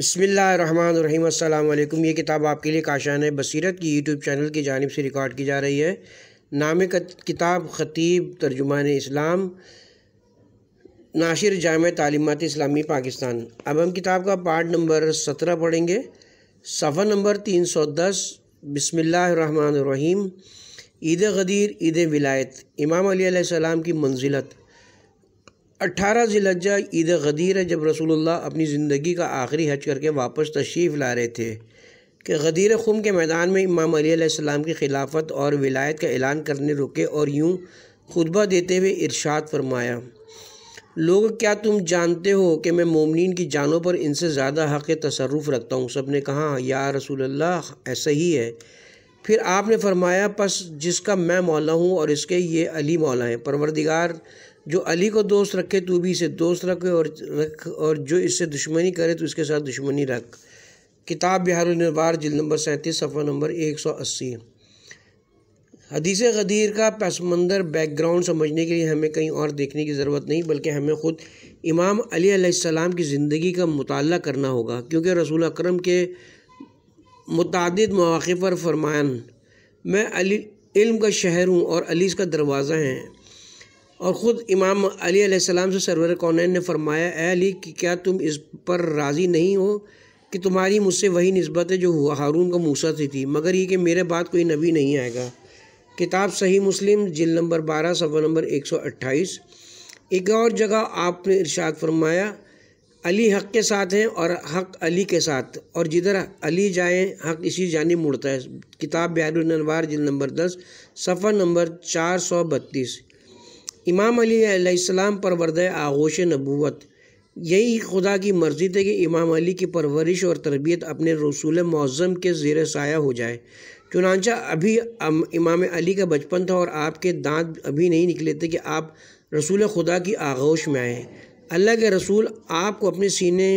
बसमिल अल्लाम ये किताब आपके लिए काशान बसीरत की यूट्यूब चैनल की जानब से रिकॉर्ड की जा रही है नाम किताब ख़तीब तर्जुमान इस्लाम नाशिर जाम तालीमत इस्लामी पाकिस्तान अब हम किताब का पार्ट नंबर सत्रह पढ़ेंगे सफ़र नंबर तीन सौ दस बसमीम ईद गदीर ईद विलायत इमाम अली की मंजिलत अट्ठारह जिलज्जा ईद गदीर है जब रसूलुल्लाह अपनी ज़िंदगी का आखिरी हज करके वापस तशरीफ़ ला रहे थे कि गदीर खुम के मैदान में इमाम अलीसम की खिलाफत और विलायत का ऐलान करने रुके और यूँ खुतबा देते हुए इरशाद फरमाया लोग क्या तुम जानते हो कि मैं मोमिन की जानों पर इनसे ज़्यादा हक़ तसरफ़ रखता हूँ सब ने कहा या रसूल ऐसा ही है फिर आपने फरमाया बस जिसका मैं मौला हूँ और इसके ये अली मौला हैं परवरदिगार जो अली को दोस्त रखे तू भी इसे दोस्त रख और रख और जो इससे दुश्मनी करे तो इसके साथ दुश्मनी रख किताब बिहार जिल नंबर सैंतीस सफ़ा नंबर एक सौ अस्सी हदीस गदीर का पस मंदर बैकग्राउंड समझने के लिए हमें कहीं और देखने की ज़रूरत नहीं बल्कि हमें ख़ुद इमाम अलीसम की ज़िंदगी का मताल करना होगा क्योंकि रसूल अक्रम के मुतद मौक़े पर फरमान मैं अली इल्म का शहर हूँ और अली इसका दरवाज़ा है और ख़ुद इमाम अली सलाम से सरवर कौन ने फरमाया अली कि क्या तुम इस पर राज़ी नहीं हो कि तुम्हारी मुझसे वही नस्बत है जो हुआ हारून का मूसा थी थी मगर ये कि मेरे बाद कोई नबी नहीं आएगा किताब सही मुस्लिम जिल नंबर बारह सफ़र नंबर एक सौ अट्ठाईस एक और जगह आपने इरशाद फरमाया अली हक के साथ हैं और हक अली के साथ और जिधर अली जाएँ हक इसी जानी मुड़ता है किताब बयानवार जिल नंबर दस सफ़ा नंबर चार सौ बत्तीस इमाम अलीसम पर वर्द आगोश नबूत यही खुदा की मर्ज़ी थी कि इमाम अली की परवरिश और तरबियत अपने रसूल मौज़म के ज़ेर साया हो जाए चुनाचा अभी इमाम अली का बचपन था और आपके दांत अभी नहीं निकले थे कि आप रसूल खुदा की आगोश में आए अल्लाह के रसूल आपको अपने सीने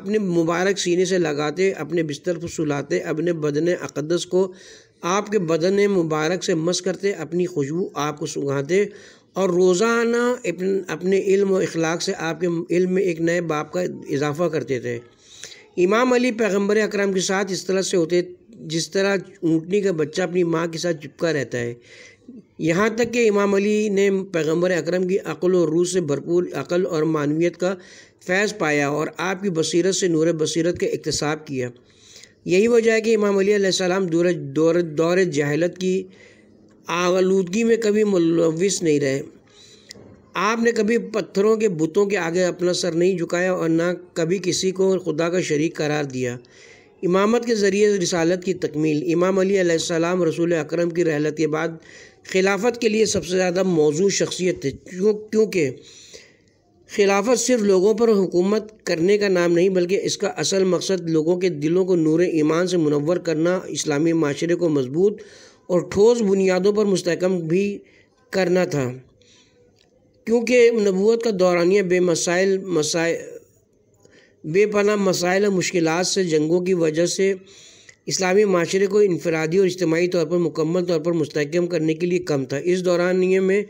अपने मुबारक सीने से लगाते अपने बिस्तर पर सुलाते अपने बदन अकदस को आपके बदन मुबारक से मस करते अपनी खुशबू आपको सुंघाते और रोज़ाना अपने इल्म और अखलाक से आपके इल्म में एक नए बाप का इजाफा करते थे इमाम अली पैगम्बर अक्रम के साथ इस तरह से होते जिस तरह ऊँटनी का बच्चा अपनी माँ के साथ चिपका रहता है यहाँ तक कि इमाम अली ने पैगम्बर अकरम की अक़ल और रूह से भरपूर अक़ल और मानवीत का फैज़ पाया और आपकी बसीरत से नूर बसीरत का इकतसाब किया यही वजह है कि इमाम अली सलाम दौर दौर दौर जहलत की आलूदगी में कभी मुलविस नहीं रहे आपने कभी पत्थरों के बुतों के आगे अपना सर नहीं झुकाया और ना कभी किसी को खुदा का शरीक करार दिया इमामत के ज़रिए रिसालत की तकमील इमाम अली सलाम रसूल अकरम की रहलत के बाद खिलाफत के लिए सबसे ज़्यादा मौजू शख्सियत थे क्यों क्योंकि खिलाफत सिर्फ लोगों पर हुकूमत करने का नाम नहीं बल्कि इसका असल मकसद लोगों के दिलों को नूर ईमान से मुनवर करना इस्लामी माशरे को मजबूत और ठोस बुनियादों पर मुस्तकम भी करना था क्योंकि नबूत का दौरानिया बेमसाइल मसाइल बेपना मसाइल और मुश्किल से जंगों की वजह से इस्लामी माशरे को इनफरादी और इज्तमाही तौर पर मुकम्मल तौर पर मुस्तकम करने के लिए कम था इस दौरान ये में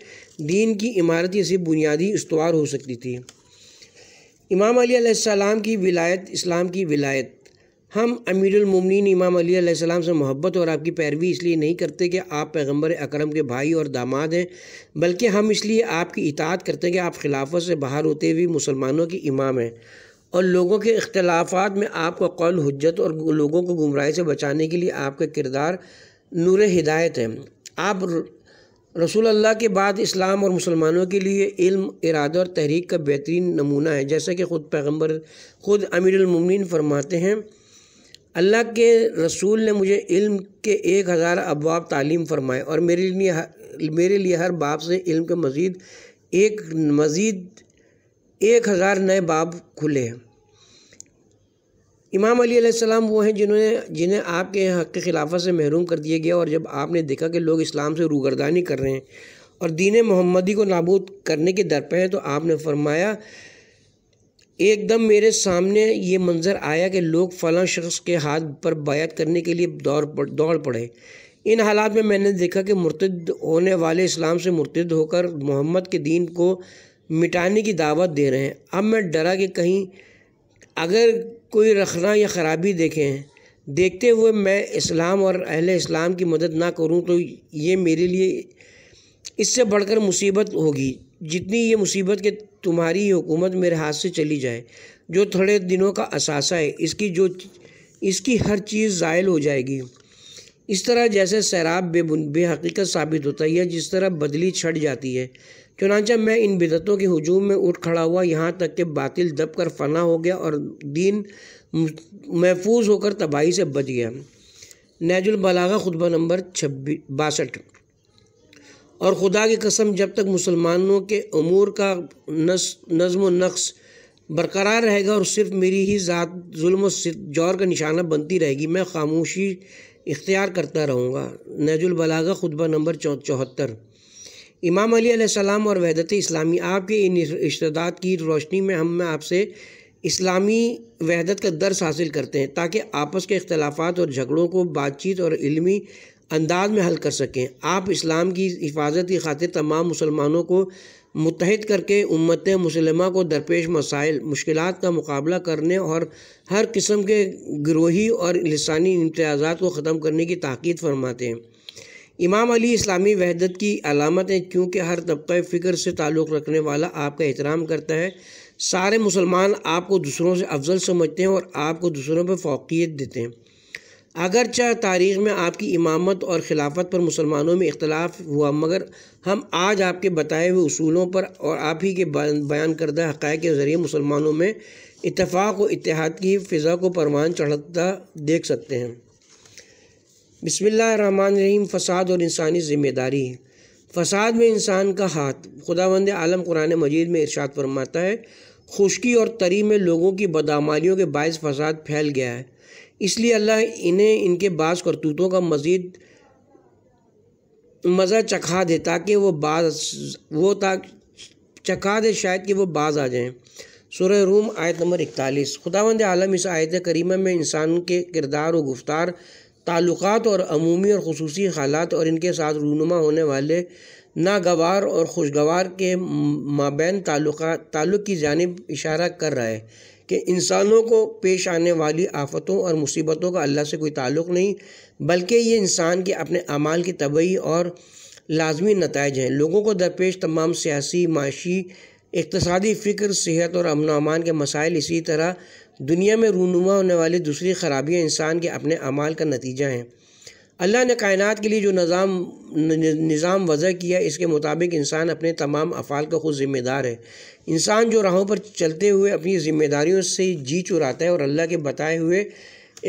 दीन की इमारत ऐसी बुनियादी इस्तवार हो सकती थी इमाम अली की विलायत इस्लाम की विलायत हम अमीरमिन इमाम अली से मोहब्बत और आपकी पैरवी इसलिए नहीं करते कि आप पैगंबर अकरम के भाई और दामाद हैं बल्कि हम इसलिए आपकी इतात करते हैं कि आप खिलाफत से बाहर होते हुए मुसलमानों के इमाम हैं और लोगों के अख्तलाफात में आपका कौल हजत और लोगों को गुमराह से बचाने के लिए आपका किरदार नूर हिदायत है आप रसूल अल्लाह के बाद इस्लाम और मुसलमानों के लिए इल्म इरादा और तहरीक का बेहतरीन नमूना है जैसा कि ख़ुद पैगम्बर ख़ुद अमीरमिन फरमाते हैं अल्लाह के रसूल ने मुझे इल्म के एक हज़ार अबवाब तालीम फरमाए और मेरे लिए मेरे लिए हर बाप से इल्म के मज़ीद एक मज़ीद एक हज़ार नए बाब खुले हैं इमाम अली सलाम वो हैं जिन्होंने जिन्हें आपके हक़ के खिलाफत से महरूम कर दिया गया और जब आपने देखा कि लोग इस्लाम से रूगरदानी कर रहे हैं और दीन मोहम्मदी को नाबूद करने के दर पर हैं तो आपने फरमाया एकदम मेरे सामने ये मंज़र आया कि लोग फ़लाँ शख्स के हाथ पर बायत करने के लिए दौड़ दौड़ पड़े इन हालात में मैंने देखा कि मुर्तद होने वाले इस्लाम से मुर्तद होकर मोहम्मद के दीन को मिटाने की दावत दे रहे हैं अब मैं डरा कि कहीं अगर कोई रखना या ख़राबी देखें देखते हुए मैं इस्लाम और अहल इस्लाम की मदद ना करूँ तो ये मेरे लिए इससे बढ़कर मुसीबत होगी जितनी ये मुसीबत के तुम्हारी हुकूमत मेरे हाथ से चली जाए जो थोड़े दिनों का असासा है इसकी जो इसकी हर चीज़ ज़ायल हो जाएगी इस तरह जैसे सैराब बे बेहकीकत साबित होता है या जिस तरह बदली छट जाती है चुनाचा मैं इन बिदतों के हजूम में उठ खड़ा हुआ यहाँ तक कि बातिल दब कर फना हो गया और दीन महफूज होकर तबाही से बच गया नैजुल बलागा खुतबा नंबर छब्बी बासठ और ख़ुदा की कसम जब तक मुसलमानों के अमूर का नस नज़म नक्श बरकरार रहेगा और सिर्फ मेरी ही ज़ात जुल्म जौर का निशाना बनती रहेगी मैं खामोशी इख्तियार करता रहूँगा नजुलबलागा खुतबा नंबर चौ चौहत्तर इमाम अली और वहदत इस्लामी आपके इन इश्तदात की रोशनी में हम आपसे इस्लामी वहदत का दर्स हासिल करते हैं ताकि आपस के अख्तलाफात और झगड़ों को बातचीत और इलमी अंदाज में हल कर सकें आप इस्लाम की हिफाजत की खातिर तमाम मुसलमानों को मुतहद करके उम्मत मुसलमा को दरपेश मसाइल मुश्किल का मुकाबला करने और हर किस्म के ग्रोही और लसानी इम्तियाज़ा को ख़त्म करने की ताक़द फरमाते हैं इमाम अली इस्लामी वहदत की अलामत है क्योंकि हर तबके फ़िक्र से ताल्लुक़ रखने वाला आपका एहतराम करता है सारे मुसलमान आपको दूसरों से अफजल समझते हैं और आपको दूसरों पर फोकियत देते हैं अगरचा तारीख़ में आपकी इमामत और खिलाफत पर मुसलमानों में इख्तलाफ हुआ मगर हम आज आपके बताए हुए असूलों पर और आप ही के बयान करदा हक़ के ज़रिए मुसलमानों में इतफ़ाक़ व इतिहाद की फ़िज़ा को परवान चढ़ता देख सकते हैं बसमीम फ़साद और इंसानी ज़िम्मेदारी है फ़साद में इंसान का हाथ खुदावंद आलम कुरान मजीद में इर्शाद फरमाता है खुशकी और तरी में लोगों की बदामालियों के बायस फसाद फैल गया है इसलिए अल्लाह इन्हें इनके बाज़ करतूतों का मज़ीद मज़ा चखा दे ताकि वो बाज वो ता चखा दे शायद कि वो बाज आ जाएँ सुर रूम आयत नंबर इकतालीस खुदावंद आलम इस आयत करीमा में इंसान के किरदार व गुफ्तार ताल्लुक़ात और अमूमी और खसूस हालात और इनके साथ रूनुमा होने वाले नागवार और खुशगवार के माबेन ताल्लुक़ की जानब इशारा कर रहा है कि इंसानों को पेश आने वाली आफतों और मुसीबतों का अल्लाह से कोई ताल्लुक नहीं बल्कि ये इंसान के अपने अमाल की तबई और लाजमी नतज हैं लोगों को दरपेश तमाम सियासी माशी इकतसादी फ़िक्र सेहत और अमन अमान के मसाइल इसी तरह दुनिया में रूनुमा होने वाली दूसरी खराबियाँ इंसान के अपने अमाल का नतीजा हैं अल्लाह ने कायनात के लिए जो निज़ाम निज़ाम वज़ किया इसके मुताबिक इंसान अपने तमाम अफ़ाल का खुद ज़िम्मेदार है इंसान जो राहों पर चलते हुए अपनी ज़िम्मेदारियों से जी चुराता है और अल्लाह के बताए हुए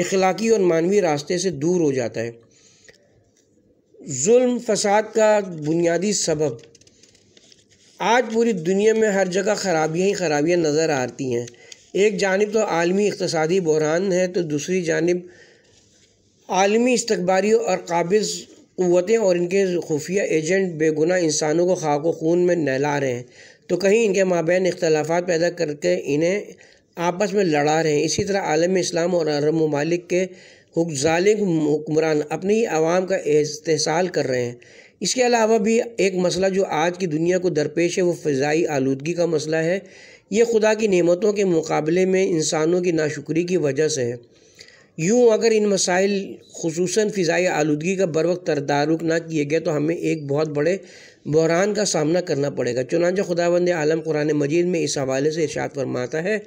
इखलाकी और मानवी रास्ते से दूर हो जाता है जुल्म फसाद का बुनियादी सबब आज पूरी दुनिया में हर जगह खराबियाँ ही खराबियाँ नज़र आती हैं एक जानब तो आलमी इकतसादी बहरान है तो दूसरी जानब आलमी इस्तबारी और काबिज़ क़वतें और इनके खुफिया एजेंट बेगुना इंसानों को खाको खून में नहला रहे हैं तो कहीं इनके माबेन इख्तलाफ पैदा करके इन्हें आपस में लड़ा रहे हैं इसी तरह आलम इस्लाम और अरब ममालिक के हुक्मरान अपनी ही आवाम का इस्तेसाल कर रहे हैं इसके अलावा भी एक मसला जो आज की दुनिया को दरपेश है वो फ़ाई आलूदगी का मसला है ये खुदा की नियमतों के मुकाबले में इंसानों की नाशुक्री की वजह से है यूँ अगर इन मसाइल खसूस फ़िज़ाई आलूगी का बर वक्त तदारुक ना किए गए तो हमें एक बहुत बड़े बहरान का सामना करना पड़ेगा चुनानचा बंद आलम कुरान मजीद में इस हवाले से इशात फरमाता है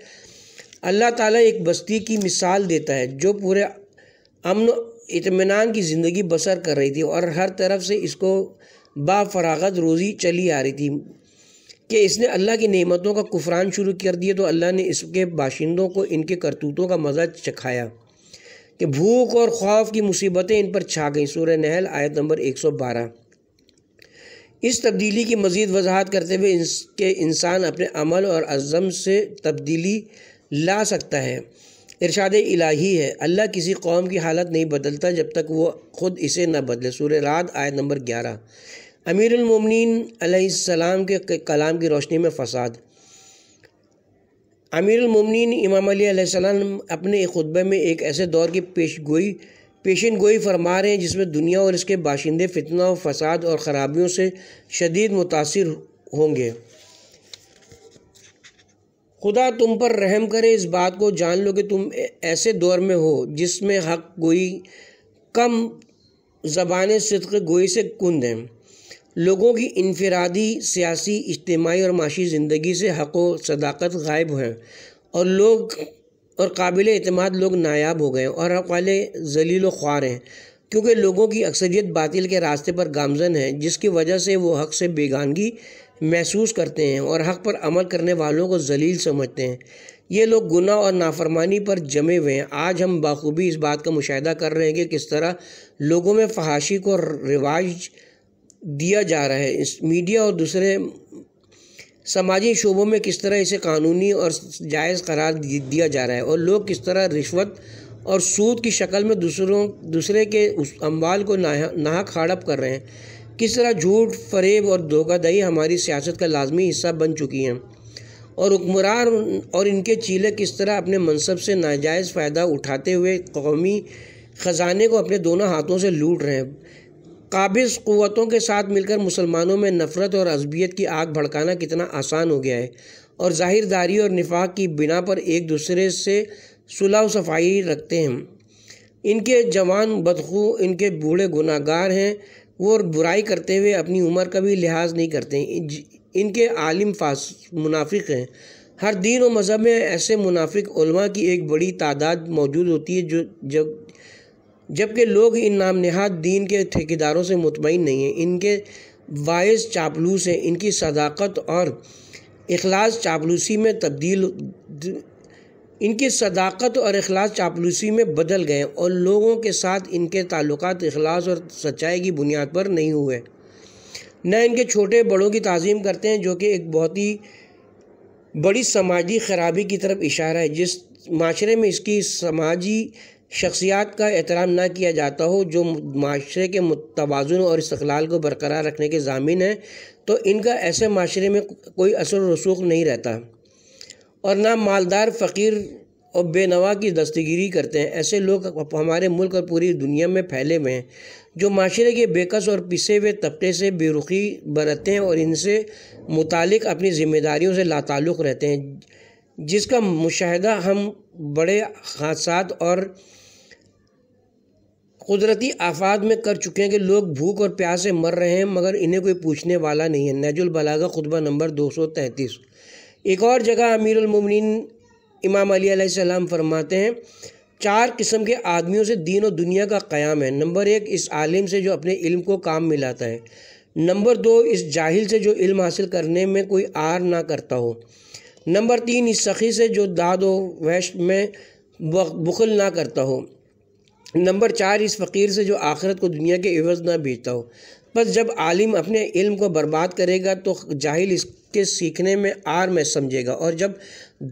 अल्लाह ताली एक बस्ती की मिसाल देता है जो पूरे अमन इतमान की ज़िंदगी बसर कर रही थी और हर तरफ से इसको बाफरागत रोज़ी चली आ रही थी कि इसने अल्लाह की नेमतों का कुफरान शुरू कर दिया तो अल्लाह ने इसके बाशिंदों को इनके करतूतों का मज़ा चखाया कि भूख और खौफ की मुसीबतें इन पर छा गईं सूर नहल आयत नंबर 112 इस तब्दीली की मज़ीद वजाहत करते हुए इसके इंसान अपने अमल और अज़म से तब्दीली ला सकता है इरशाद इलाही है अल्लाह किसी कौम की हालत नहीं बदलता जब तक वो ख़ुद इसे न बदले सूर रात आयत नंबर ग्यारह अमीरमिन के कलाम की रोशनी में फ़साद अमीर उमिन इमाम सलाम अपने एक खुतबे में एक ऐसे दौर की पेश गोई पेशन गोई फरमा रहे हैं जिसमें दुनिया और इसके बाशिंदे फितना और फसाद और ख़राबियों से शदीद मुतासर होंगे खुदा तुम पर रहम करे इस बात को जान लो कि तुम ऐसे दौर में हो जिसमें हक गोई कम जबान सदक गोई से कुंद हैं लोगों की इनफरादी सियासी इज्तमाही और माशी ज़िंदगी से हक़ सदाकत गायब हैं और लोग और काबिल अतमाद लोग नायाब हो गए और अकाले जलील ख्वार हैं क्योंकि लोगों की अक्सरियत बातिल के रास्ते पर गामजन है जिसकी वजह से वो हक़ से बेगानगी महसूस करते हैं और हक़ पर अमल करने वालों को जलील समझते हैं ये लोग गुना और नाफरमानी पर जमे हुए हैं आज हम बाखूबी इस बात का मुशाह कर रहे हैं कि किस तरह लोगों में फहाशी को रिवाज दिया जा रहा है इस मीडिया और दूसरे सामाजिक शोबों में किस तरह इसे कानूनी और जायज़ करार दिया जा रहा है और लोग किस तरह रिश्वत और सूद की शक्ल में दूसरों दूसरे के उस अम्बाल को नाह नाहक हड़प कर रहे हैं किस तरह झूठ फरेब और धोखादही हमारी सियासत का लाजमी हिस्सा बन चुकी हैं और हुक्मरान और इनके चीले किस तरह अपने मनसब से नाजायज़ फ़ायदा उठाते हुए कौमी ख़जाने को अपने दोनों हाथों से लूट रहे हैं काबिज क़वतों के साथ मिलकर मुसलमानों में नफ़रत और असबियत की आग भड़काना कितना आसान हो गया है और ज़ाहिरदारी और निफाक की बिना पर एक दूसरे से सुलह सफाई रखते हैं इनके जवान बदखू इनके बूढ़े गुनागार हैं वो बुराई करते हुए अपनी उम्र का भी लिहाज नहीं करते इनके आलिम फास मुनाफिक हैं हर दिन और मज़हब में ऐसे मुनाफिक की एक बड़ी तादाद मौजूद होती है जो जब जबकि लोग इन नाम नहाद दीन के ठेकेदारों से मुतमिन नहीं हैं इनके वायस चापलूस हैं इनकी सदाकत और अखलास चापलूसी में तब्दील इनकी सदाकत और अखलास चापलूसी में बदल गए और लोगों के साथ इनके ताल्लुक अखलास और सच्चाई की बुनियाद पर नहीं हुए न इनके छोटे बड़ों की तज़ीम करते हैं जो कि एक बहुत ही बड़ी समाजी खराबी की तरफ इशारा है जिस माशरे में इसकी समाजी शख्सियात का एहतराम ना किया जाता हो जो माशरे के तोज़ुन और इस्तलाल को बरकरार रखने के जामिन हैं तो इनका ऐसे माशरे में कोई असर रसूख नहीं रहता और ना मालदार फ़कीर और बेनवा की दस्तगिरी करते हैं ऐसे लोग हमारे मुल्क और पूरी दुनिया में फैले हुए हैं जो माशरे के बेकस और पिसे हुए तबके से बेरुखी बरतते हैं और इनसे मुतल अपनी ज़िम्मेदारियों से लाताल्लुक़ रहते हैं जिसका मुशाह हम बड़े हादसा और कुदरती आफात में कर चुके हैं कि लोग भूख और प्यास से मर रहे हैं मगर इन्हें कोई पूछने वाला नहीं है नजुल बलागा खुतबा नंबर दो सौ तैंतीस एक और जगह अमीर उलमिन इमाम अली सलाम फरमाते हैं चार किस्म के आदमियों से दीन और दुनिया का क़्याम है नंबर एक इस आलिम से जो अपने इल्म को काम मिलाता है नंबर दो इस जाहिल से जो इल्म हासिल करने में कोई आर ना करता हो नंबर तीन इस सखी से जो दाद वैश में बुखल ना करता हो नंबर चार इस फ़कीर से जो आखिरत को दुनिया के एवज ना बेचता हो बस जब आलिम अपने इल्म को बर्बाद करेगा तो जाहिल इसके सीखने में आर में समझेगा और जब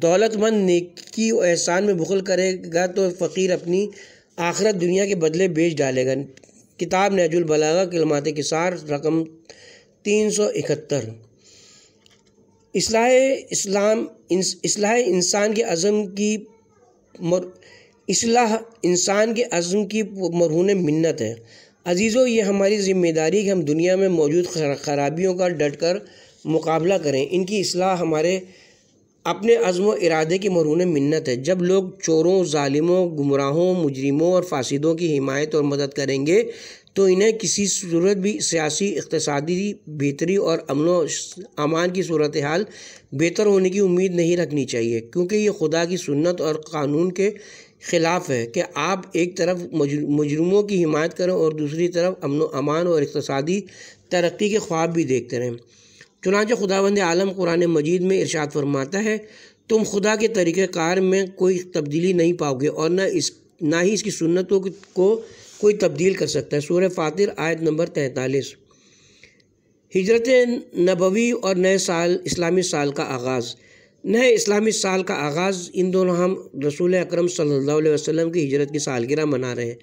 दौलतमंद नेकी और एहसान में बुखल करेगा तो फ़कीर अपनी आखिरत दुनिया के बदले बेच डालेगा किताब नजुल बलागा किसार रकम तीन सौ इकहत्तर इसलाह इस्लाम इंस, इसलाह इंसान के अज़म की इसलाह इंसान के अज़म की मरहून मन्नत है अज़ीज़ों ये हमारी ज़िम्मेदारी है कि हम दुनिया में मौजूद खराबियों का डट कर मुकाबला करें इनकी असलाह हमारे अपने अज़म इरादे की मरहून मन्नत है जब लोग चोरों ालिमों गुमराहों मुजरमों और फासिदों की हिमायत और मदद करेंगे तो इन्हें किसी सूरत भी सियासी इकतसदी बेहतरी और अमन अमान की सूरत हाल बेहतर होने की उम्मीद नहीं रखनी चाहिए क्योंकि ये खुदा की सुन्नत और कानून के ख़िलाफ़ है कि आप एक तरफ मजरूमों की हिमायत करें और दूसरी तरफ अमन अमान और इकतसादी तरक्की के ख्वाब भी देखते रहें चुनाच बंद आलम कुरान मजीद में इरशाद फरमाता है तुम खुदा के तरीक़ार में कोई तब्दीली नहीं पाओगे और न इस ना ही इसकी सुन्नतों को कोई तब्दील कर सकता है सूर्य फातिर आयत नंबर तैंतालीस हजरत नबवी और नए साल इस्लामी साल का आगाज़ नए इस्लामी साल का आगाज़ इन दोनों हम रसूल अक्रम सल्लल्लाहु की हिजरत की सालगिरह मना रहे हैं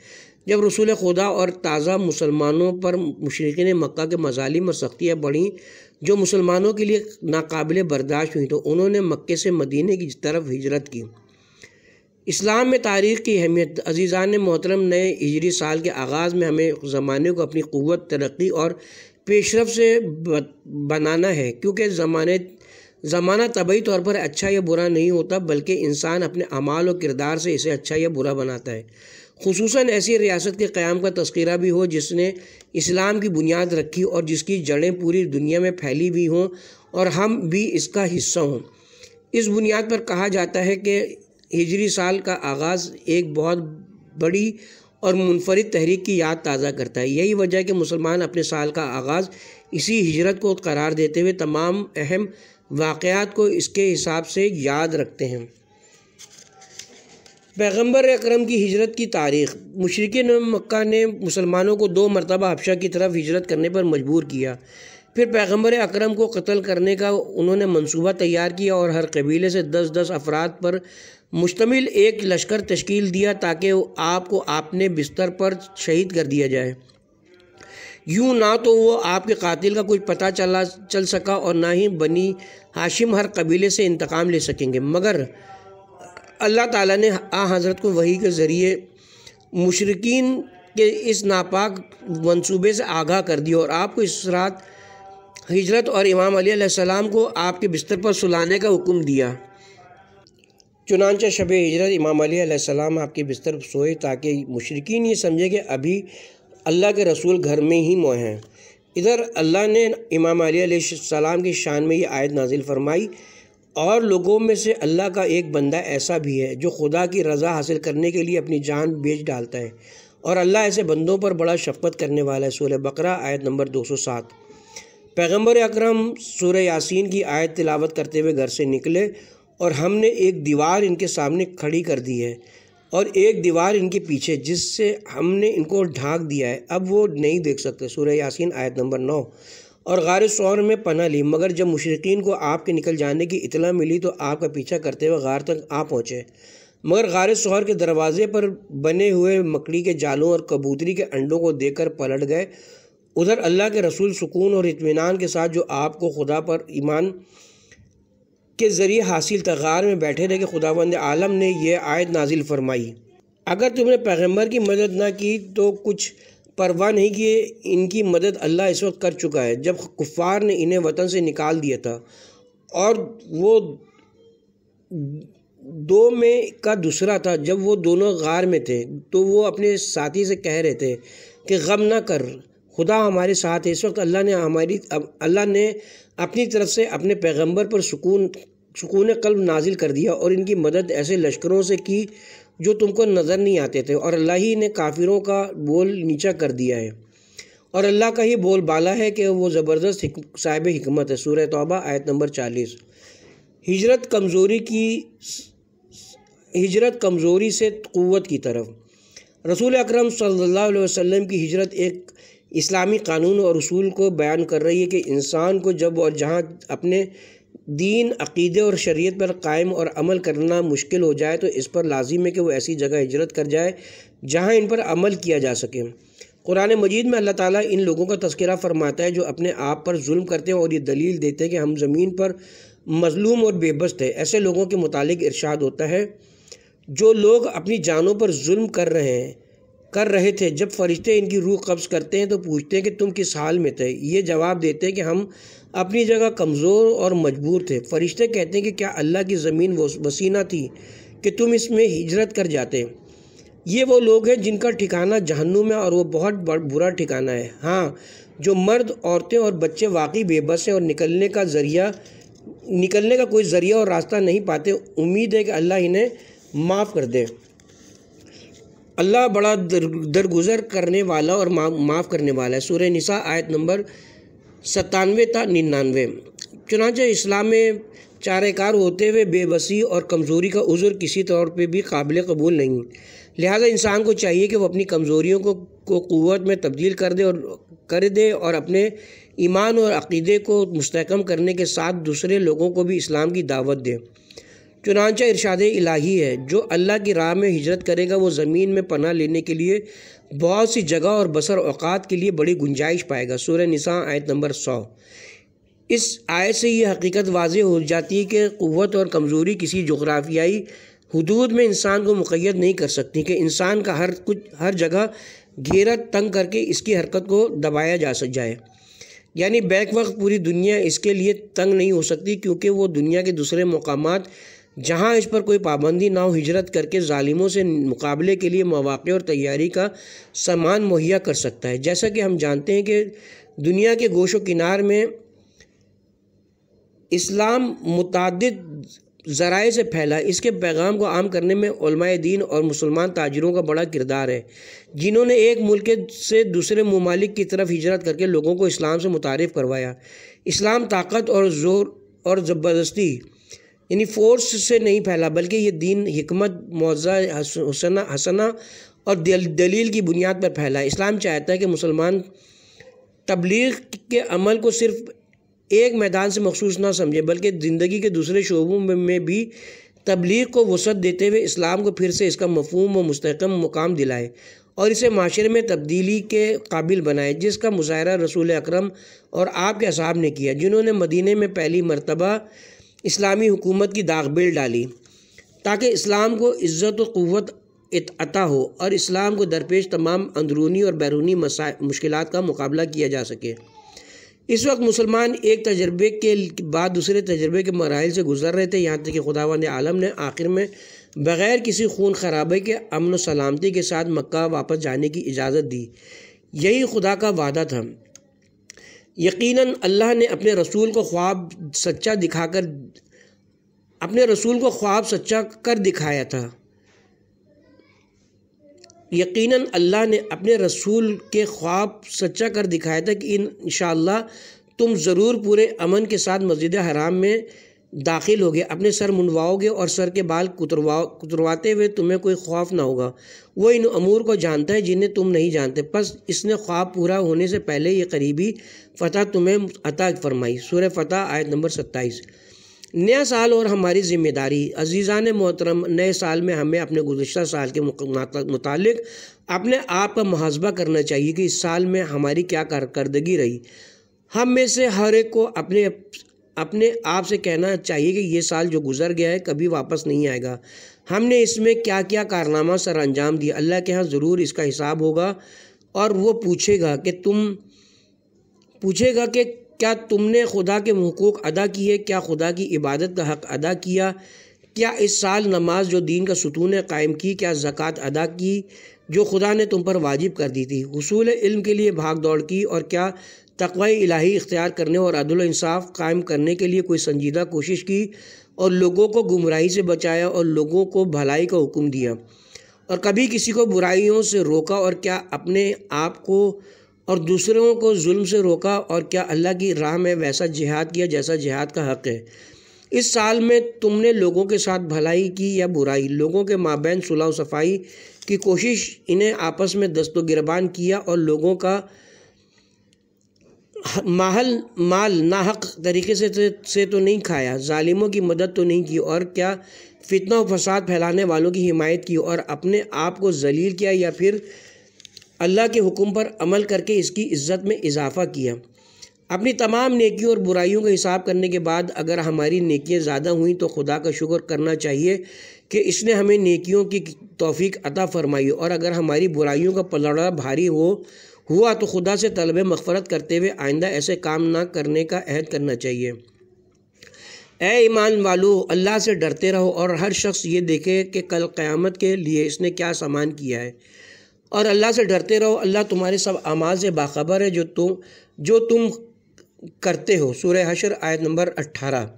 जब रसूल खुदा और ताज़ा मुसलमानों पर मशरकिन मक्का के मजालिम और सख्तियाँ बढ़ीं जो मुसलमानों के लिए नाकबिल बर्दाश्त हुई तो उन्होंने मक्के से मदीने की तरफ हिजरत की इस्लाम में तारीख़ की अहमियत अजीज़ान मोहतरम नए हिजरी साल के आगाज़ में हमें ज़माने को अपनी क़वत तरक्की और पेशरफ से बनाना है क्योंकि ज़माने ज़माना तबई तौर पर अच्छा या बुरा नहीं होता बल्कि इंसान अपने अमाल और किरदार से इसे अच्छा या बुरा बनाता है खसूस ऐसी रियासत के क़्याम का तस्करा भी हो जिसने इस्लाम की बुनियाद रखी और जिसकी जड़ें पूरी दुनिया में फैली हुई हों और हम भी इसका हिस्सा हों इस बुनियाद पर कहा जाता है कि हिजरी साल का आगाज़ एक बहुत बड़ी और मुनफरद तहरीक की याद ताज़ा करता है यही वजह है कि मुसलमान अपने साल का आगाज़ इसी हिजरत को करार देते हुए तमाम अहम वाक़ात को इसके हिसाब से याद रखते हैं पैगम्बर अक्रम की हिजरत की तारीख़ मशरक मक्का ने मुसलमानों को दो मरतबा हफशा की तरफ हिजरत करने पर मजबूर किया फिर पैगम्बर अक्रम को कत्ल करने का उन्होंने मनसूबा तैयार किया और हर कबीले से दस दस अफराद पर मुश्तमिल एक लश्कर तश्कील दिया ताकि आपको आपने बिस्तर पर शहीद कर दिया जाए यूँ ना तो वो आपके कातिल का कुछ पता चला चल सका और ना ही बनी हाशिम हर कबीले से इंतकाम ले सकेंगे मगर अल्लाह ताला ने आ हज़रत को वही के ज़रिए मुशरकिन के इस नापाक मंसूबे से आगाह कर दिया और आपको इस रात हजरत और इमाम अली सलाम को आपके बिस्तर पर सुलाने का हुक्म दिया चुनानचा शब हजरत इमाम अली सलाम आपके बिस्तर सोए ताकि मुशरकिन ये समझे कि अभी अल्लाह के रसूल घर में ही मोए हैं इधर अल्लाह ने इमाम अली सलाम की शान में ये आयत नाजिल फरमाई और लोगों में से अल्लाह का एक बंदा ऐसा भी है जो खुदा की रज़ा हासिल करने के लिए अपनी जान बेच डालता है और अल्लाह ऐसे बंदों पर बड़ा शफकत करने वाला है सूर्य बकरा आयत नंबर 207 पैगम्बर अक्रम सूर्य यासिन की आयत तिलावत करते हुए घर से निकले और हमने एक दीवार इनके सामने खड़ी कर दी है और एक दीवार इनके पीछे जिससे हमने इनको ढाँक दिया है अब वो नहीं देख सकते सूर्य यासिन आयत नंबर नौ और गार शौर में पना ली मगर जब मुशरकिन को आपके निकल जाने की इतला मिली तो आपका पीछा करते हुए गार तक आ पहुँचे मगर गार शौहर के दरवाजे पर बने हुए मकड़ी के जालों और कबूतरी के अंडों को देकर पलट गए उधर अल्लाह के रसूल सुकून और इतमान के साथ जो आपको खुदा पर ईमान के ज़रिए हासिल तगार में बैठे रहे कि खुदावंद आलम ने यह आयत नाजिल फरमाई अगर तुमने पैगम्बर की मदद ना की तो कुछ परवाह नहीं किए इनकी मदद अल्लाह इस वक्त कर चुका है जब कुफ़ार ने इन्हें वतन से निकाल दिया था और वो दो में का दूसरा था जब वो दोनों गार में थे तो वो अपने साथी से कह रहे थे कि गम ना कर खुदा हमारे साथ है इस वक्त अल्लाह ने हमारी अल्लाह ने अपनी तरफ से अपने पैगंबर पर सुकून सुकून कल्ब नाजिल कर दिया और इनकी मदद ऐसे लश्करों से की जो तुमको नज़र नहीं आते थे और अल्लाह ही ने काफिरों का बोल नीचा कर दिया है और अल्लाह का ही बोल बाला है कि वो ज़बरदस्त साहिब हमत है सूर्य तोबा आयत नंबर चालीस हिजरत कमज़ोरी की हिजरत कमज़ोरी से क़वत की तरफ रसूल अक्रम सल्ला वसम की हिजरत एक इस्लामी कानून और असूल को बयान कर रही है कि इंसान को जब और जहाँ अपने दीन अकीदे और शरीयत पर कायम और अमल करना मुश्किल हो जाए तो इस पर लाजिम है कि वो ऐसी जगह हिजरत कर जाए जहाँ इन पर अमल किया जा सके कुरान मजीद में अल्लाह ताला इन लोगों का तस्करा फरमाता है जो अपने आप पर जुल्म करते हैं और ये दलील देते हैं कि हम ज़मीन पर मजलूम और बेबस्त है ऐसे लोगों के मुतालिक इरशाद होता है जो लोग अपनी जानों पर जुल्म कर रहे हैं कर रहे थे जब फरिश्ते इनकी रूह कब्ज़ करते हैं तो पूछते हैं कि तुम किस हाल में थे ये जवाब देते हैं कि हम अपनी जगह कमज़ोर और मजबूर थे फरिश्ते कहते हैं कि क्या अल्लाह की ज़मीन वसीना थी कि तुम इसमें हिजरत कर जाते ये वो लोग हैं जिनका ठिकाना जहन्नुम है और वो बहुत बुरा ठिकाना है हाँ जो मर्द औरतें और बच्चे वाकई बेबस हैं और निकलने का ज़रिया निकलने का कोई ज़रिया और रास्ता नहीं पाते उम्मीद है कि अल्लाह इन्हें माफ़ कर दे अल्लाह बड़ा दर दरगुजर करने वाला और माफ़ करने वाला है सूर्य निसा आयत नंबर सतानवे था निन्यानवे चुनाच इस्लाम में चारेकार होते हुए बेबसी और कमज़ोरी का उज़र किसी तौर पे भी काबिल कबूल नहीं लिहाजा इंसान को चाहिए कि वह अपनी कमज़ोरियों को को क़वत में तब्दील कर दे और कर दे और अपने ईमान और अकीदे को मस्तकम करने के साथ दूसरे लोगों को भी इस्लाम की दावत दे चुनानचा इरशाद इलाही है जो अल्लाह की राह में हिजरत करेगा वो ज़मीन में पना लेने के लिए बहुत सी जगह और बसर अवात के लिए बड़ी गुंजाइश पाएगा सूर्य निसा आयत नंबर सौ इस आयत से ये हकीकत वाज हो जाती है कि क़वत और कमज़ोरी किसी जग्राफियाई हदूद में इंसान को मुकैद नहीं कर सकती कि इंसान का हर कुछ हर जगह घेरा तंग करके इसकी हरकत को दबाया जा सक जाए यानी बैक वक्त पूरी दुनिया इसके लिए तंग नहीं हो सकती क्योंकि वो दुनिया के दूसरे मकाम जहाँ इस पर कोई पाबंदी ना हो हिजरत करके ालिमों से मुकाबले के लिए मौाक़े और तैयारी का सामान मुहैया कर सकता है जैसा कि हम जानते हैं कि दुनिया के गोश किनार में इस्लाम मुतद ज़राए से फैला इसके पैगाम को आम करने में दीन और मुसलमान ताजरों का बड़ा किरदार है जिन्होंने एक मुल्क से दूसरे ममालिक की तरफ हिजरत करके लोगों को इस्लाम से मुतारफ़ करवाया इस्लाम ताकत और ज़ोर और ज़बरदस्ती यानी फोर्स से नहीं फैला बल्कि ये दीन हमत मुआवजा हसना हसना और दल, दलील की बुनियाद पर फैला इस्लाम चाहता है कि मुसलमान तबलीग के अमल को सिर्फ एक मैदान से मखसूस ना समझे बल्कि ज़िंदगी के दूसरे शोबों में भी तबलीग को वसत देते हुए इस्लाम को फिर से इसका मफहम व मस्तकम मुकाम दिलाए और इसे माशरे में तब्दीली के काबिल बनाए जिसका मुजाहरा रसूल अक्रम और आपके असाब ने किया जिन्होंने मदीने में पहली मरतबा इस्लामी हुकूमत की दागबेल डाली ताकि इस्लाम को इज़्ज़त क़वत अता हो और इस्लाम को दरपेश तमाम अंदरूनी और बैरूनी मुश्किल का मुकाबला किया जा सके इस वक्त मुसलमान एक तजर्बे के बाद दूसरे तजर्बे के मराइल से गुजर रहे थे यहाँ तक कि खुदावंद आलम ने आखिर में बग़ैर किसी खून खराबे के अमन सलामती के साथ मक्का वापस जाने की इजाज़त दी यही खुदा का वादा था यकीनन अल्लाह ने अपने रसूल को ख्वाब सच्चा दिखाकर अपने रसूल को ख्वाब सच्चा कर दिखाया था यकीनन अल्लाह ने अपने रसूल के ख्वाब सच्चा कर दिखाया था कि इन तुम ज़रूर पूरे अमन के साथ मस्जिद हराम में दाखिल होगे अपने सर मुंडवाओगे और सर के बाल कुतरवा कुतरवाते हुए तुम्हें कोई खौफ ना होगा वो इन अमूर को जानता है जिन्हें तुम नहीं जानते बस इसने ख्वाब पूरा होने से पहले ये करीबी फ़तह तुम्हें अता फरमाई सूर फ़तह आयत नंबर सत्ताईस नया साल और हमारी ज़िम्मेदारी अजीज़ा ने मोहतरम नए साल में हमें अपने गुजशत साल के मुतालिक अपने आप का मुहासबा करना चाहिए कि इस साल में हमारी क्या कारदगी रही हम में से हर एक को अपने अपने आप से कहना चाहिए कि ये साल जो गुज़र गया है कभी वापस नहीं आएगा हमने इसमें क्या क्या कारनामा सर अंजाम दिया अल्लाह के यहाँ ज़रूर इसका हिसाब होगा और वो पूछेगा कि तुम पूछेगा कि क्या तुमने खुदा के हकूक़ अदा किए क्या खुदा की इबादत का हक़ अदा किया क्या इस साल नमाज जो दीन का सतून है कायम की क्या ज़क़़त अदा की जो खुदा ने तुम पर वाजिब कर दी थी हसूल इल्म के लिए भाग दौड़ की और क्या तकवा इलाही इख्तियार करने और अदल इंसाफ कायम करने के लिए कोई संजीदा कोशिश की और लोगों को गुमराही से बचाया और लोगों को भलाई का हुक्म दिया और कभी किसी को बुराइयों से रोका और क्या अपने आप को और दूसरों को जुल्म से रोका और क्या अल्लाह की राह में वैसा जिहाद किया जैसा जिहाद का हक़ है इस साल में तुमने लोगों के साथ भलाई की या बुराई लोगों के माबे सुलह सफाई की कोशिश इन्हें आपस में दस्तो गिरबान किया और लोगों का माहल माल नाहक तरीके से तो, से तो नहीं खाया ालिमों की मदद तो नहीं की और क्या फितना फसाद फैलाने वालों की हिमायत की और अपने आप को जलील किया या फिर अल्लाह के हुक्म पर अमल करके इसकी इज़्ज़त में इजाफ़ा किया अपनी तमाम नेकियों और बुराइयों का हिसाब करने के बाद अगर हमारी नेकियां ज़्यादा हुई तो खुदा का शुक्र करना चाहिए कि इसने हमें नेकियों की तोफ़ी अता फरमाई और अगर हमारी बुराइयों का पलड़ा भारी हो हुआ तो खुदा से तलब मफ़रत करते हुए आइंदा ऐसे काम ना करने का अहद करना चाहिए ए ईमान वालो अल्लाह से डरते रहो और हर शख्स ये देखे कि कल क़्यामत के लिए इसने क्या सामान किया है और अल्लाह से डरते रहो अल्लाह तुम्हारे सब आमाल से बाखबर है जो तुम जो तुम करते हो सूर्य हशर आयत नंबर अट्ठारह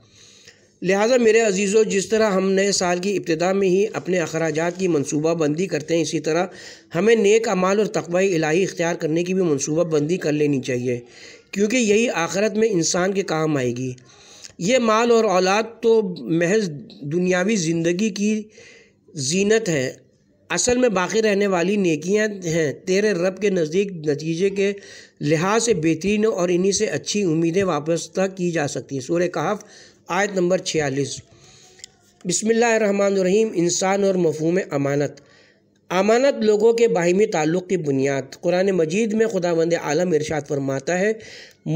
लिहाजा मेरे अजीज़ों जिस तरह हम नए साल की इब्तदा में ही अपने अखराज की मनसूबा बंदी करते हैं इसी तरह हमें नेक अमाल और तकबाई इलाही इख्तियार करने की भी मनसूबा बंदी कर लेनी चाहिए क्योंकि यही आखरत में इंसान के काम आएगी ये माल और औलाद तो महज दुनियावी ज़िंदगी की जीनत है असल में बाकी रहने वाली नेकियां हैं तेरे रब के नज़दीक नतीजे के लिहाज से बेहतरीन और इन्हीं से अच्छी उम्मीदें वापस की जा सकती हैं सूर्य कहाफ़ आयत नंबर छियालीस बसमीम इंसान और मफहम अमानत अमानत लोगों के बाहिमी ताल्लुक़ की बुनियाद कुरान मजीद में खुदा वंद आलम इरशाद फरमाता है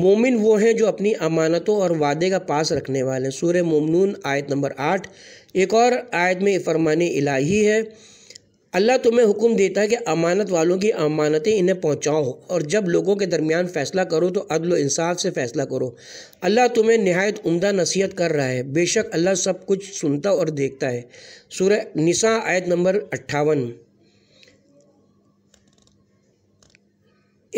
मोमिन वो हैं जो अपनी अमानतों और वादे का पास रखने वाले हैं सूर ममनून आयत नंबर आठ एक और आयत में फरमान इलाही है अल्लाह तुम्हें हुक्म देता है कि अमानत वालों की अमानतें इन्हें पहुँचाओ और जब लोगों के दरमियान फ़ैसला करो तो अदल इंसाफ से फ़ैसला करो अल्लाह तुम्हें नहायत उमदा नसीहत कर रहा है बेशक अल्लाह सब कुछ सुनता और देखता है सूर निसा आयत नंबर अट्ठावन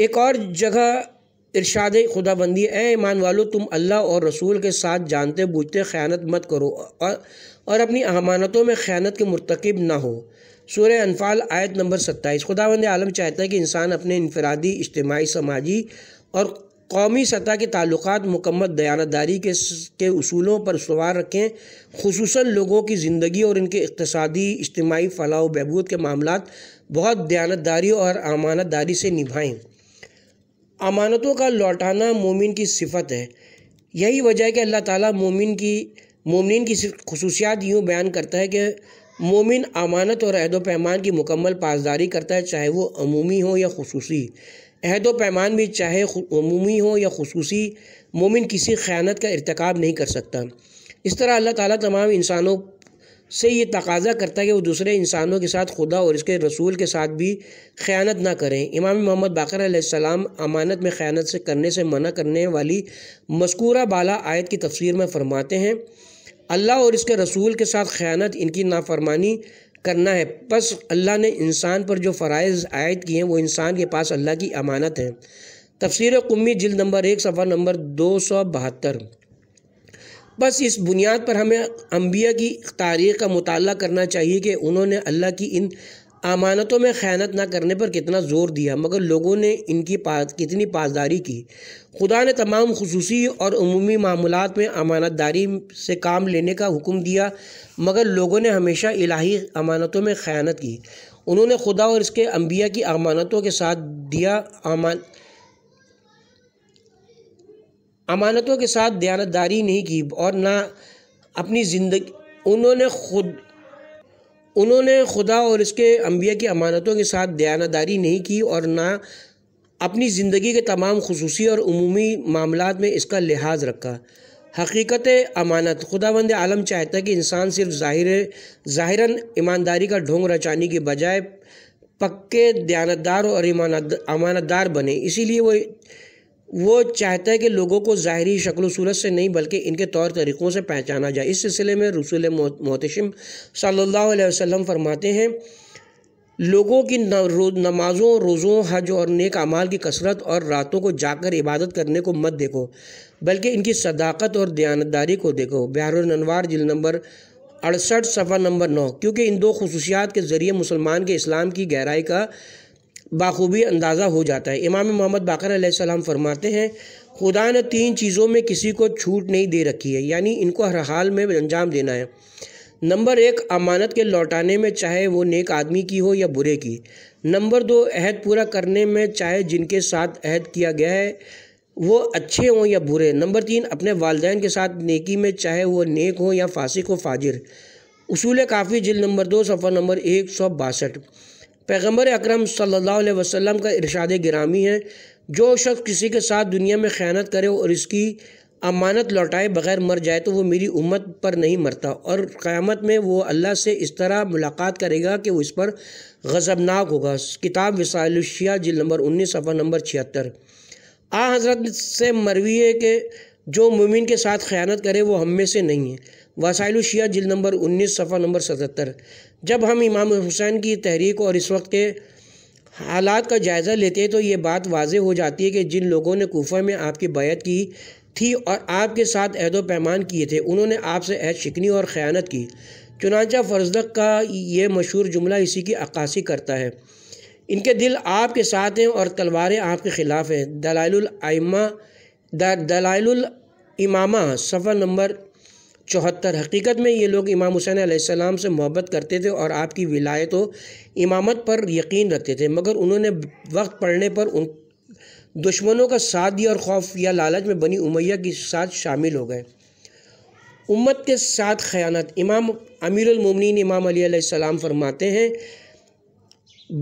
एक और जगह इरशाद खुदाबंदी ए ईमान वालो तुम अल्लाह और रसूल के साथ जानते बूझते ख़्यानत मत करो और, अपनी अमानतों में ख़्यानत के मरतकब ना हो सूर अनफाल आयत नंबर सत्ताईस वंद आलम चाहता है कि इंसान अपने इनफरादी इज्तमाही समाजी और कौमी सतह के ताल्लुक मुकम्मल दयानतदारी के के असूलों पर सवार रखें खसूस लोगों की ज़िंदगी और इनके इकतदी इज्तमाही फलाह बहबूद के मामला बहुत दयानतदारी और अमानतदारी से निभाएँ अमानतों का लौटाना मोमिन की सिफत है यही वजह है कि अल्लाह ताली मोमिन की मोमिन की खसूसियात यूँ बयान करता है कि मोमिन अमानत और अहद पैमान की मुकम्मल पासदारी करता है चाहे वो अमूमी हो या खसूसी अहद पैमान भी चाहे अमूमी हो या खसूसी मोमिन किसी ख़यानत का इरतकब नहीं कर सकता इस तरह अल्लाह ताला तमाम इंसानों से ये तकाजा करता है कि वो दूसरे इंसानों के साथ खुदा और इसके रसूल के साथ भी ख़यानत ना करें इमाम मोहम्मद बाकर अमानत में ख़यानत से करने से मना करने वाली मस्कूरा बाला आयत की तफसीर में फ़रमाते हैं अल्लाह और इसके रसूल के साथ ख़यानत इनकी नाफरमानी करना है बस अल्लाह ने इंसान पर जो फ़रज़ आयद किए हैं वो इंसान के पास अल्लाह की अमानत है तफसर कुम्मी जल नंबर एक सफ़ा नंबर दो सौ बहत्तर बस इस बुनियाद पर हमें अम्बिया की तारीख़ का मताल करना चाहिए कि उन्होंने अल्लाह की इन अमानतों में ख़यानत ना करने पर कितना ज़ोर दिया मगर लोगों ने इनकी पास कितनी पासदारी की खुदा ने तमाम खसूसी और अमूमी मामूलत में अमानतदारी से काम लेने का हुक्म दिया मगर लोगों ने हमेशा इलाही अमानतों में ख़यानत की उन्होंने खुदा और इसके अम्बिया की अमानतों के साथ दिया अमान अमानतों के साथ दयानतदारी नहीं की और ना अपनी ज़िंदगी उन्होंने खुद उन्होंने खुदा और इसके अम्बिया की अमानतों के साथ दयानादारी नहीं की और ना अपनी ज़िंदगी के तमाम खसूसी और अमूमी मामला में इसका लिहाज रखा हकीकत अमानत खुदा बंद आलम चाहता कि इंसान सिर्फ ज़ाहिर ज़ाहिरा ईमानदारी का ढोंग रचाने के बजाय पक्के दयानतदार और ईमान अमानतदार बने इसीलिए वो वो चाहता है कि लोगों को ज़ाहरी शक्ल सूरत से नहीं बल्कि इनके तौर तरीक़ों से पहचाना जाए इस सिलसिले में रसूल मोहतम सल्ला वसम फरमाते हैं लोगों की नमाज़ों रोज़ों हज और नेक अमाल की कसरत और रातों को जाकर इबादत करने को मत देखो बल्कि इनकी सदाकत और दयानतदारी को देखो बहरानवार जिल नंबर अड़सठ सफ़ा नंबर नौ क्योंकि इन दो खसूसियात के ज़रिए मुसलमान के इस्लाम की गहराई का बाखूबी अंदाज़ा हो जाता है इमाम मोहम्मद बाकर सलाम फरमाते हैं खुदा ने तीन चीज़ों में किसी को छूट नहीं दे रखी है यानी इनको हर हाल में अंजाम देना है नंबर एक अमानत के लौटाने में चाहे वो नेक आदमी की हो या बुरे की नंबर दो अहद पूरा करने में चाहे जिनके साथ अहद किया गया है वो अच्छे हों या बुरे नंबर तीन अपने वालदेन के साथ नेकी में चाहे वो नेक हो या फासिक हो फाजिर उसूल काफ़ी जिल नंबर दो सफ़र नंबर एक सौ बासठ पैगम्बर अक्रम सल्ला वसम का इरशाद ग्रामी है जो शख्स किसी के साथ दुनिया में ख़यानत करे और इसकी अमानत लौटाए बगैर मर जाए तो वो मेरी उम्मत पर नहीं मरता और क़्यामत में वो अल्लाह से इस तरह मुलाकात करेगा कि वो इस पर गज़बनाक होगा किताब वसालशिया जिल नंबर उन्नीस सफ़ा नंबर छिहत्तर आ हज़रत से मरवी है कि जो मुमिन के साथ ख़यानत करे वो हम में से नहीं है वसाइल शिया जिल नंबर 19 सफ़ा नंबर 77 जब हम इमाम हुसैन की तहरीक और इस वक्त के हालात का जायज़ा लेते हैं तो ये बात वाजे हो जाती है कि जिन लोगों ने कोफा में आपकी बैत की थी और आपके साथ अहदो पैमान किए थे उन्होंने आपसे अहद शिकनी और ख़यानत की चुनाचा फरजदक का ये मशहूर जुमला इसी की अक्सी करता है इनके दिल आपके साथ हैं और तलवारें आपके ख़िलाफ़ हैं दलाइलमा दलाइल सफ़र नंबर चौहत्तर हकीकत में ये लोग इमाम हुसैन आसमाम से मोहब्बत करते थे और आपकी विलायत व इमामत पर यकीन रखते थे मगर उन्होंने वक्त पड़ने पर उन दुश्मनों का साथ दिया और खौफ या लालच में बनी उमैया के साथ शामिल हो गए उम्मत के साथ ख़यानत इमाम अमीरमिन इमाम अली सलाम फरमाते हैं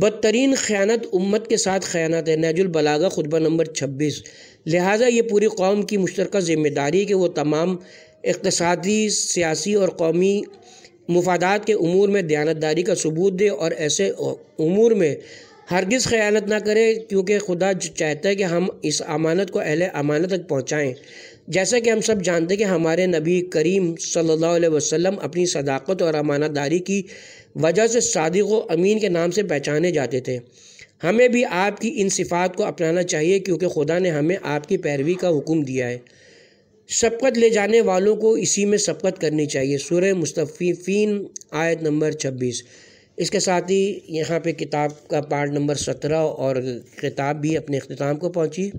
बदतरीन ख़यानत उम्मत के साथ ख़यानत है नजुलबलागा खुतबा नंबर छब्बीस लिहाजा ये पूरी कौम की मुश्तरक ज़िम्मेदारी है कि वो तमाम इकतसादी सियासी और कौमी मफादात के अमूर में दयानतदारी का सबूत दे और ऐसे अमूर में हरगज़ ख़यानत ना करें क्योंकि खुदा चाहता है कि हम इस अमानत को अहले अमानत तक पहुँचाएँ जैसा कि हम सब जानते हैं कि हमारे नबी करीम सल्लल्लाहु अलैहि वसल्लम अपनी सदाकत और अमानतदारी की वजह से सदक व अमीन के नाम से पहचाने जाते थे हमें भी आपकी इन सिफात को अपनाना चाहिए क्योंकि खुदा ने हमें आपकी पैरवी का हुक्म दिया है शबकत ले जाने वालों को इसी में शबकत करनी चाहिए सूर्य मुस्तफ़ीफ़ीन आयत नंबर छब्बीस इसके साथ ही यहाँ पे किताब का पार्ट नंबर सत्रह और किताब भी अपने अख्ताम को पहुँची